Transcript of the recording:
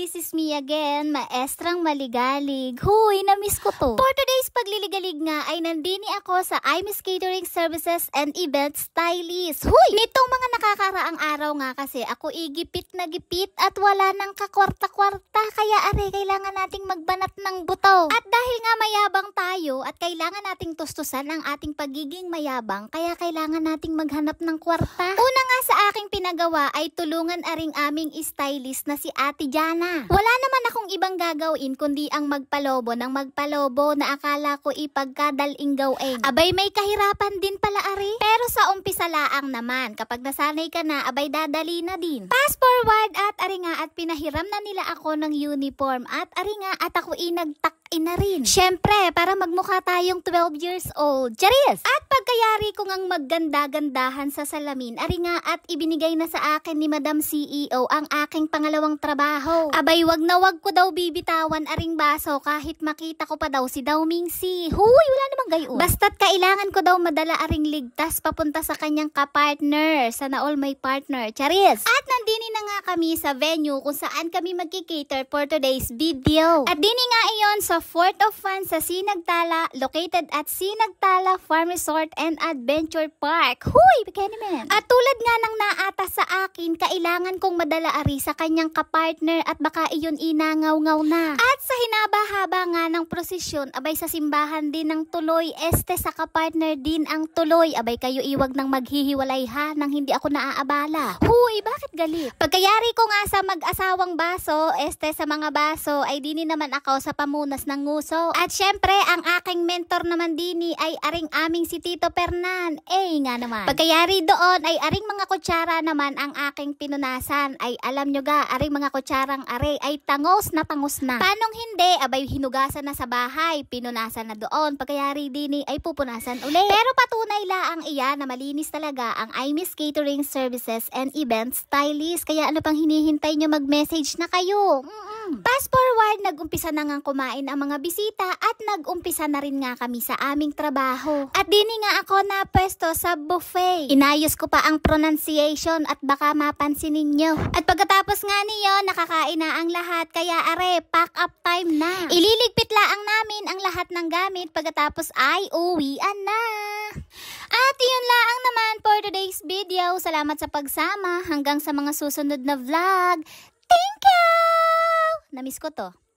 this is me again, maestrang maligalig. Huy, na-miss ko to. For today's pagliligalig nga ay nandini ako sa iMiss Catering Services and Event Stylist. Huy! Nitong mga nakakaraang araw nga kasi ako igipit na gipit at wala nang kakwarta-kwarta. Kaya are, kailangan nating magbanat ng butaw. At dahil nga mayabang tayo at kailangan nating tustusan ang ating pagiging mayabang, kaya kailangan nating maghanap ng kwarta. Una nga sa aking pinagawa ay tulungan aring aming stylist na si Ate Jana wala naman akong ibang gagawin kundi ang magpalobo ng magpalobo na akala ko ipagkadaling gawin. Abay may kahirapan din pala ari. Pero sa umpisa laang naman, kapag nasanay ka na, abay dadali na din. Fast forward at ari nga at pinahiram na nila ako ng uniform at ari nga at ako inagtak in na rin. Siyempre, para magmukha tayong 12 years old. Charis! At pagkayari ko ngang magganda-gandahan sa salamin, ari nga at ibinigay na sa akin ni Madam CEO ang aking pangalawang trabaho. Abay, wag na wag ko daw bibitawan aring baso kahit makita ko pa daw si Daw Si. Huy, wala namang gayon. Basta't kailangan ko daw madala aring ligtas papunta sa kanyang kapartner. Sana all my partner. Charis! At nandini na nga kami sa venue kung saan kami magkikater for today's video. At dini nga iyon sa Fort of Fun sa Sinagtala, located at Sinagtala Farm Resort and Adventure Park. Huy, Kennyman! At tulad nga ng naata sa akin, kailangan kong madala ari sa kanyang kapartner at baka iyon inangaw-ngaw na. At sa hinaba-haba nga ng prosesyon, abay sa simbahan din ng tuloy, este sa kapartner din ang tuloy. Abay kayo iwag ng maghihiwalay ha, nang hindi ako naaabala. Huy, bakit galit? Pagkayari ko nga sa mag-asawang baso, este sa mga baso, ay dini naman ako sa pamunas ng nguso. At syempre, ang aking mentor naman dini eh, ay aring aming si Tito Pernan. Eh nga naman. Pagkayari doon ay aring mga kutsara naman ang aking pinunasan. Ay alam nyo ga, aring mga kutsarang are ay tangos na tangos na. Panong hindi, abay hinugasan na sa bahay, pinunasan na doon. Pagkayari dini eh, ay pupunasan uli. Pero patunay la ang iya na malinis talaga ang I Miss Catering Services and Events Stylist. Kaya ano pang hinihintay nyo mag-message na kayo? Mm-mm. Passport nagumpisa na nga kumain ang mga bisita at nag-umpisa na rin nga kami sa aming trabaho. At dini nga ako na pwesto sa buffet. Inayos ko pa ang pronunciation at baka mapansin ninyo. At pagkatapos nga niyo, nakakain na ang lahat kaya are, pack up time na. Ililigpit laang namin ang lahat ng gamit pagkatapos ay uwian na. At yun laang naman for today's video. Salamat sa pagsama hanggang sa mga susunod na vlog. Thank you! Namiss ko to.